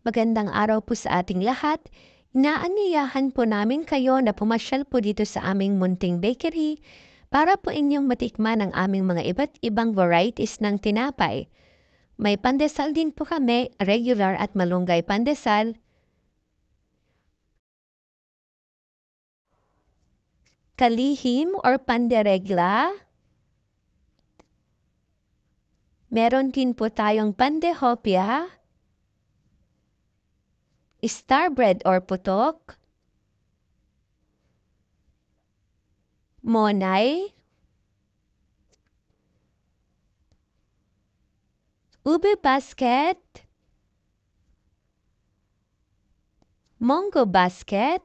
Magandang araw po sa ating lahat. Inaanyayahan po namin kayo na pumasyal po dito sa aming munting bakery para po inyong matikman ang aming mga iba't ibang varieties ng tinapay. May pandesal din po kami, regular at malunggay pandesal. Kalihim or panderegla. Meron din po tayong pandehopya. Star bread or putok. Monay. Ube basket. Mongo basket.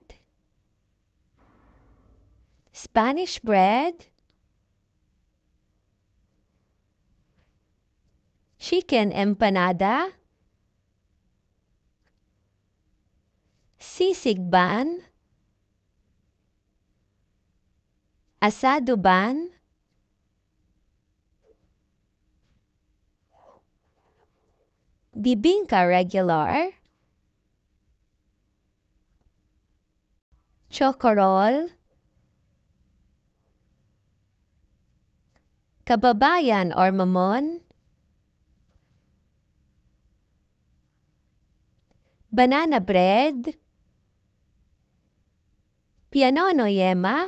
Spanish bread. Chicken empanada. sisig Asado-ban Bibingka regular Chocorol Kababayan or mamon Banana bread Piano no yema?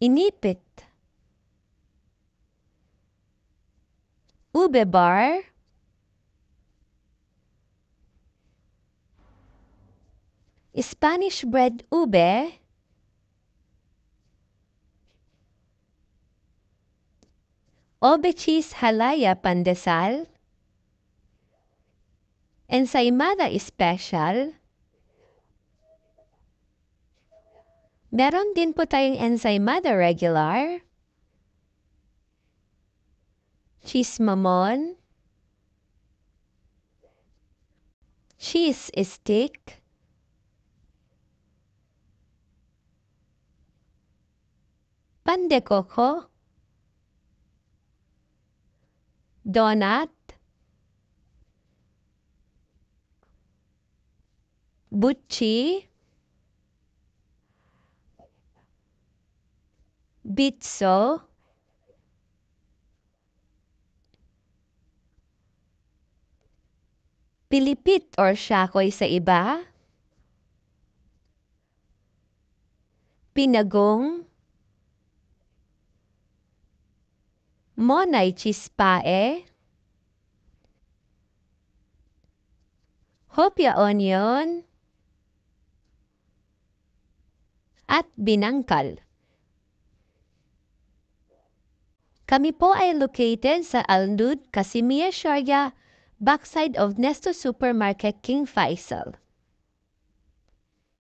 Inipit. Ube bar. Spanish bread ube. Obe cheese halaya pandesal. Ensaymada special. Meron din po tayong enzymada regular, chismamon, cheese stick, pan de coco, donut, butchi, Bitso, Pilipit or siyakoy sa iba? Pinagong Monay chispae Hopya onion At binangkal Kami po ay located sa Al-Nud, Casimir Sharia, backside of Nesto Supermarket King Faisal.